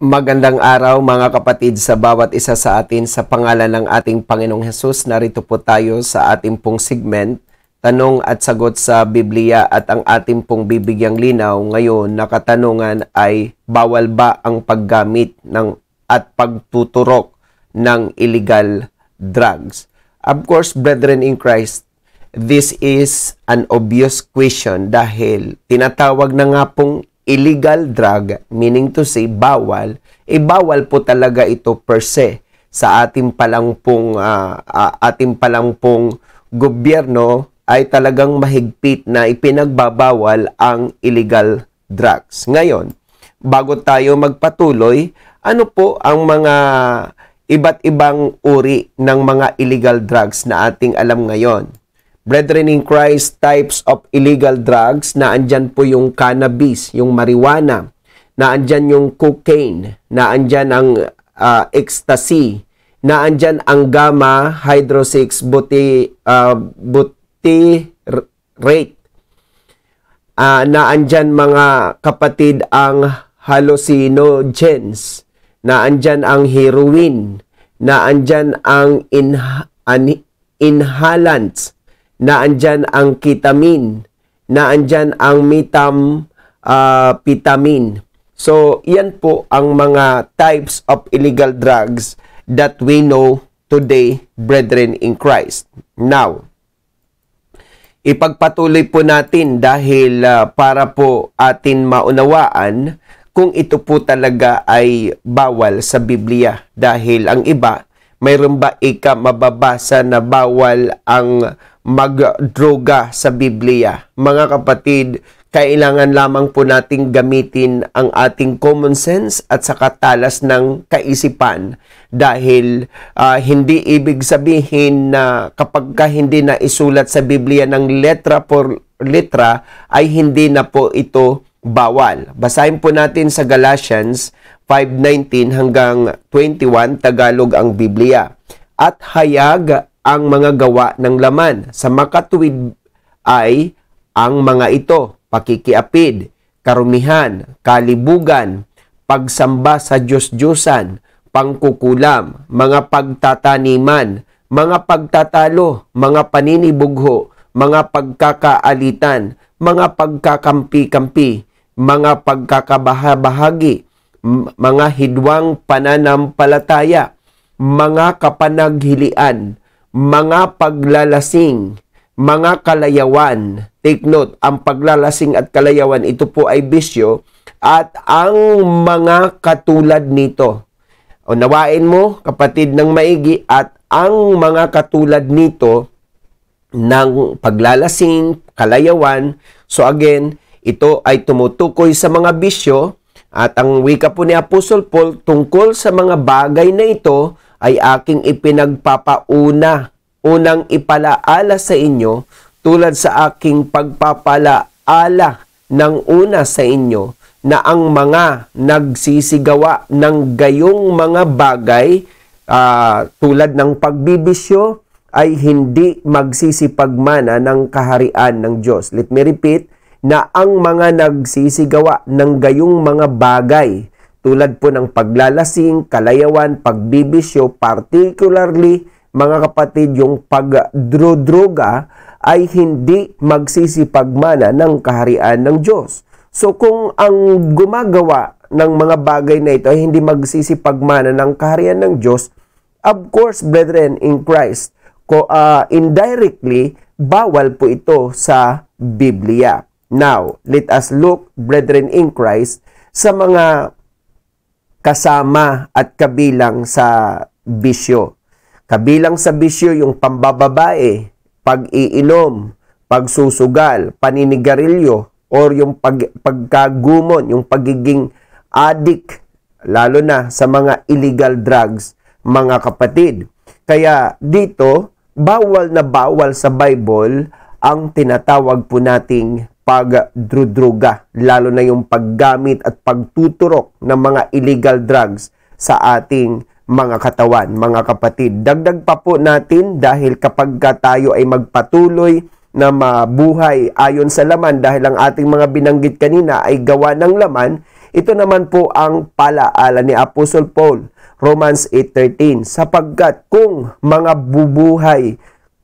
Magandang araw mga kapatid sa bawat isa sa atin sa pangalan ng ating Panginoong Hesus. Narito po tayo sa ating pong segment, Tanong at Sagot sa Biblia at ang ating pong bibigyang linaw ngayon na katanungan ay bawal ba ang paggamit ng at pagtuturok ng illegal drugs? Of course, brethren in Christ, this is an obvious question dahil tinatawag na nga pong illegal drug, meaning to say bawal, e bawal po talaga ito per se sa ating palang pong uh, ah, uh, ah, ating palang pong gobyerno ay talagang mahigpit na ipinagbabawal ang illegal drugs. Ngayon, bago tayo magpatuloy, ano po ang mga iba't ibang uri ng mga illegal drugs na ating alam ngayon? Brethren in Christ, types of illegal drugs, na andyan po yung cannabis, yung marijuana, na andyan yung cocaine, na andyan ang uh, ecstasy, na andyan ang gamma hydroxy buti, uh, buti rate, uh, ah, na andyan mga kapatid ang hallucinogens, na andyan ang heroin, na andyan ang in, an, inhalants, na andyan ang ketamine, na andyan ang mitam uh, ah, pitamin. So, yan po ang mga types of illegal drugs that we know today, brethren in Christ. Now, ipagpatuloy po natin dahil uh, para po atin maunawaan kung ito po talaga ay bawal sa Biblia dahil ang iba mayroon ba ikaw mababasa na bawal ang magdroga sa Biblia. Mga kapatid, kailangan lamang po nating gamitin ang ating common sense at sa katalas ng kaisipan dahil uh, hindi ibig sabihin na kapag ka hindi na isulat sa Biblia ng letra por letra ay hindi na po ito bawal. Basahin po natin sa Galatians 5:19 hanggang 21 Tagalog ang Biblia. At hayag ang mga gawa ng laman. Sa makatuwid ay ang mga ito, pakikiapid, karumihan, kalibugan, pagsamba sa Diyos-Diyosan, pangkukulam, mga pagtataniman, mga pagtatalo, mga paninibugho, mga pagkakaalitan, mga pagkakampi-kampi, mga pagkakabahabahagi, mga hidwang pananampalataya, mga kapanaghilian, mga paglalasing, mga kalayawan. Take note, ang paglalasing at kalayawan, ito po ay bisyo at ang mga katulad nito. O nawain mo, kapatid ng maigi, at ang mga katulad nito ng paglalasing, kalayawan. So again, ito ay tumutukoy sa mga bisyo at ang wika po ni Apostol Paul tungkol sa mga bagay na ito ay aking ipinagpapauna, unang ipalaala sa inyo tulad sa aking pagpapalaala ng una sa inyo na ang mga nagsisigawa ng gayong mga bagay uh, tulad ng pagbibisyo ay hindi magsisipagmana ng kaharian ng Diyos. Let me repeat, na ang mga nagsisigawa ng gayong mga bagay tulad po ng paglalasing, kalayawan, pagbibisyo, particularly mga kapatid yung pagdrodroga ay hindi magsisipagmana ng kaharian ng Diyos. So kung ang gumagawa ng mga bagay na ito ay hindi magsisipagmana ng kaharian ng Diyos, of course, brethren in Christ, ko, uh, indirectly, bawal po ito sa Biblia. Now, let us look, brethren in Christ, sa mga kasama at kabilang sa bisyo. Kabilang sa bisyo yung pambababae, pag-iinom, pagsusugal, paninigarilyo, or yung pag, pagkagumon, yung pagiging adik, lalo na sa mga illegal drugs, mga kapatid. Kaya dito, bawal na bawal sa Bible ang tinatawag po nating pagdrudruga, lalo na yung paggamit at pagtuturok ng mga illegal drugs sa ating mga katawan, mga kapatid. Dagdag pa po natin dahil kapag tayo ay magpatuloy na mabuhay ayon sa laman dahil ang ating mga binanggit kanina ay gawa ng laman, ito naman po ang palaala ni Apostle Paul, Romans 8.13, sapagkat kung mga bubuhay,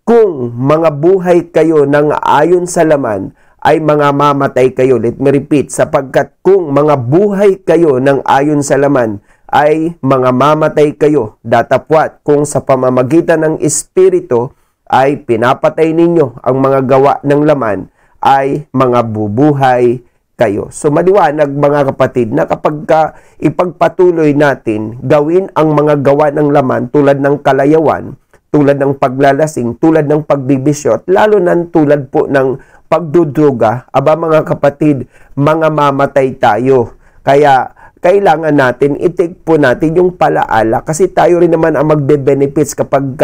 kung mga buhay kayo ng ayon sa laman, ay mga mamatay kayo. Let me repeat, sapagkat kung mga buhay kayo ng ayon sa laman, ay mga mamatay kayo. Datapwat kung sa pamamagitan ng Espiritu ay pinapatay ninyo ang mga gawa ng laman, ay mga bubuhay kayo. So maliwanag mga kapatid na kapag ka ipagpatuloy natin gawin ang mga gawa ng laman tulad ng kalayawan, tulad ng paglalasing, tulad ng pagbibisyo, at lalo na tulad po ng pagdudruga, aba mga kapatid, mga mamatay tayo. Kaya kailangan natin itig po natin yung palaala kasi tayo rin naman ang magbe-benefits kapag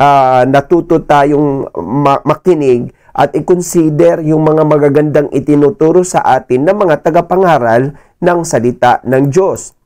uh, natuto tayong ma- makinig at i-consider yung mga magagandang itinuturo sa atin ng mga tagapangaral ng salita ng Diyos.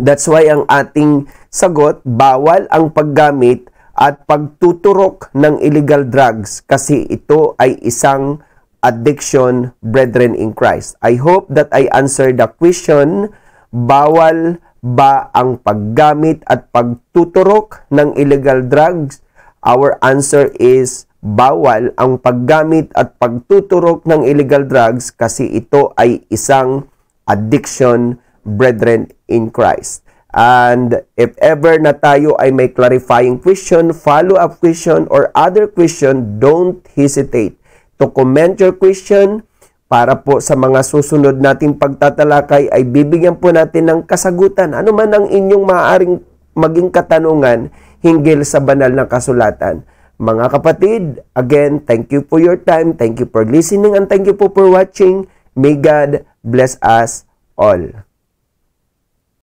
That's why ang ating sagot, bawal ang paggamit at pagtuturok ng illegal drugs kasi ito ay isang addiction brethren in Christ. I hope that I answer the question, bawal ba ang paggamit at pagtuturok ng illegal drugs? Our answer is bawal ang paggamit at pagtuturok ng illegal drugs kasi ito ay isang addiction brethren in Christ. And if ever na tayo ay may clarifying question, follow-up question, or other question, don't hesitate to comment your question para po sa mga susunod nating pagtatalakay ay bibigyan po natin ng kasagutan. Ano man ang inyong maaaring maging katanungan hinggil sa banal na kasulatan. Mga kapatid, again, thank you for your time, thank you for listening, and thank you po for watching. May God bless us all.